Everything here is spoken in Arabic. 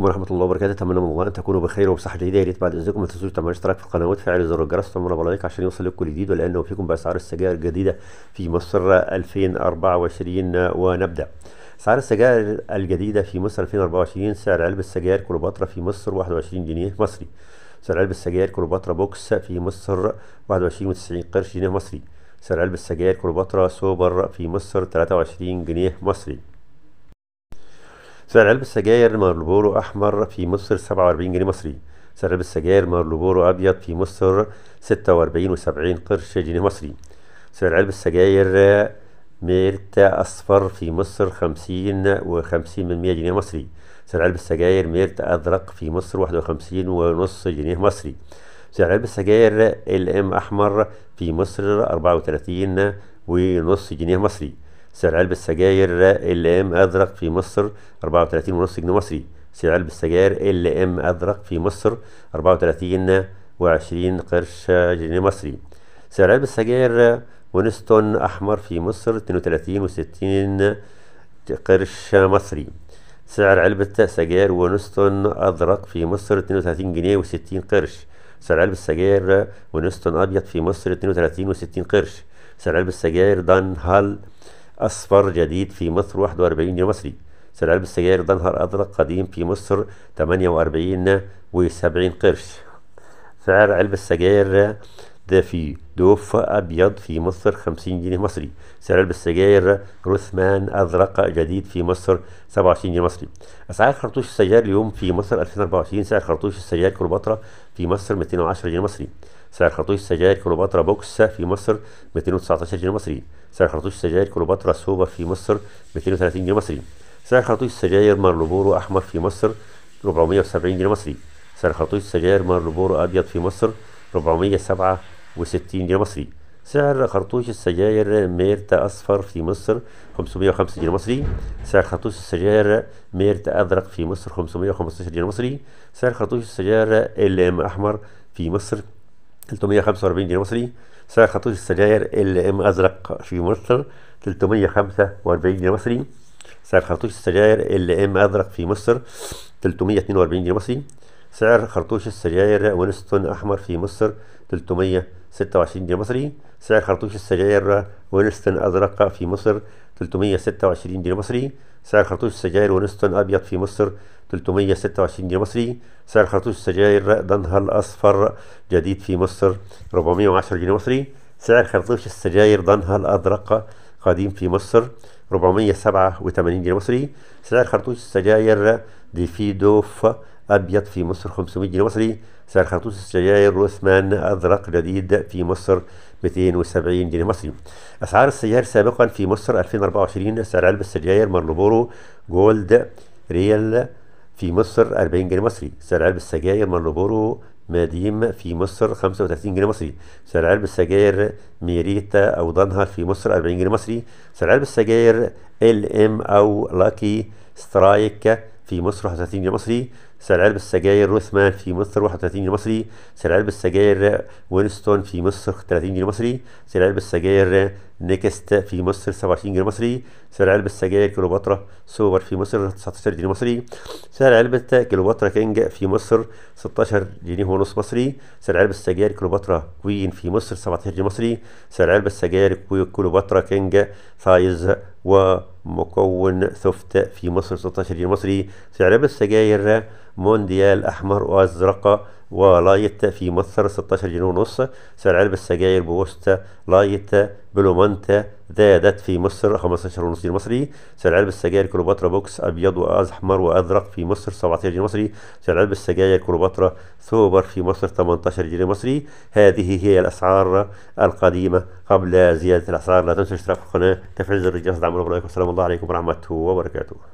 ورحمة الله وبركاته أتمنى من الله أن تكونوا بخير وبصحة جيدة يا ريت بعد إذنكم ما تنسوش تعملوا اشتراك في القناة وتفعلوا زر الجرس وتعملوا بلايك عشان يوصل لكم جديد ولأنه فيكم بأسعار السجائر الجديدة في مصر 2024 ونبدأ أسعار السجائر الجديدة في مصر 2024 سعر علب السجائر كليوباترا في مصر 21 جنيه مصري سعر علب السجائر كليوباترا بوكس في مصر 21 و90 قرش جنيه مصري سعر علب السجائر كليوباترا سوبر في مصر 23 جنيه مصري سعر علبة السجاير مارلبورو أحمر في مصر 47 جنيه مصري سعر علبة السجاير مارلبورو أبيض في مصر 46 و70 قرش جنيه مصري سعر علبة السجاير ميرتا أصفر في مصر 50 و50 من 100 جنيه مصري سعر علبة السجاير ميرتا أزرق في مصر 51 ونص جنيه مصري سعر علبة السجاير ال ام أحمر في مصر 34 ونص جنيه مصري سعر علبة السجاير ال ام أزرق في مصر 34.5 جنيه مصري سعر علبة السجاير ال ام أزرق في مصر 34.20 قرش جنيه مصري سعر علبة السجاير ونستون أحمر في مصر 32 و60 قرش مصري سعر علبة سجاير ونستون أزرق في مصر 32 جنيه و60 قرش سعر علبة سجاير ونستون أبيض في مصر 32 و60 قرش سعر علبة سجاير دان هال أصفر جديد في مصر 41 جنيه مصري سعر علب السجاير دنهر أزرق قديم في مصر 48 و70 قرش سعر علب السجاير ده في دوفة أبيض في مصر 50 جنيه مصري سعر علبة السجاير رثمان أزرق جديد في مصر 27 جنيه مصري أسعار خرطوش السجاير اليوم في مصر 2024 سعر خرطوش السجاير كليوباترا في مصر 210 جنيه مصري سعر خرطوش السجاير كليوباترا بوكس في مصر 219 جنيه مصري سعر خرطوش السجاير كليوباترا سوبا في مصر 230 جنيه مصري سعر خرطوش السجاير مارلبورو أحمر في مصر 470 جنيه مصري سعر خرطوش السجاير مارلبورو أبيض في مصر 407 وستين جنيه مصري سعر خرطوش السجاير ميرتا أصفر في مصر 505 جنيه مصري سعر خرطوش السجاير ميرتا أزرق في مصر 515 جنيه مصري سعر خرطوش السجاير ال ام أحمر في مصر 345 جنيه مصري سعر خرطوش السجاير ال ام أزرق في مصر 345 جنيه مصري سعر خرطوش السجاير ال ام أزرق في مصر 342 جنيه مصري سعر خرطوش السجاير ونستون أحمر في مصر 300 26 دينار مصري سعر خرطوش السجاير وينستون أزرق في مصر 326 جنيه مصري سعر خرطوش السجاير وينستون أبيض في مصر 326 جنيه مصري سعر خرطوش السجاير دنهل أصفر جديد في مصر 410 جنيه مصري سعر خرطوش السجاير دنهل أزرق قديم في مصر 487 جنيه مصري سعر خرطوش السجاير ديفيدوف أبيض في مصر 500 جنيه مصري سعر خرطوس السجاير روثمان أزرق جديد في مصر 270 جنيه مصري أسعار السجاير سابقا في مصر 2024 سعر علبة السجاير مارلبورو جولد ريال في مصر 40 جنيه مصري سعر علبة السجاير مارلبورو ماديم في مصر 35 جنيه مصري سعر علبة السجاير ميريتا أو دانهار في مصر 40 جنيه مصري سعر علبة السجاير ال ام أو لاكي سترايك في مصر 31 جنيه مصري سعر علب السجاير روثمان في مصر 31 جنيه مصري سعر علب السجاير وينستون في مصر 30 جنيه مصري سعر علب السجاير نيكست في مصر 27 جنيه مصري سعر علب السجاير كليوباترا سوبر في مصر 19 جنيه مصري سعر علبة كليوباترا كينج في مصر 16 جنيه ونص مصري سعر علب السجاير كليوباترا كوين في مصر 17 جنيه مصري سعر علب السجاير كليوباترا كينج فايز و مكون ثفت في مصر 16 جنيه مصري سعر السجاير مونديال أحمر وأزرق ولايت في مصر 16 جنيه ونص سعر علبة السجاير بوستا لايت بلومانتا زادت في مصر 15 ونص جنيه مصري سعر علبة السجاير كليوباترا بوكس أبيض وأزحمر وأزرق في مصر 17 جنيه مصري سعر علبة السجاير كليوباترا سوبر في مصر 18 جنيه مصري هذه هي الأسعار القديمة قبل زيادة الأسعار لا تنسوا الاشتراك في القناة تفعيل زر الجرس دعم البلايك والسلام الله عليكم ورحمة الله وبركاته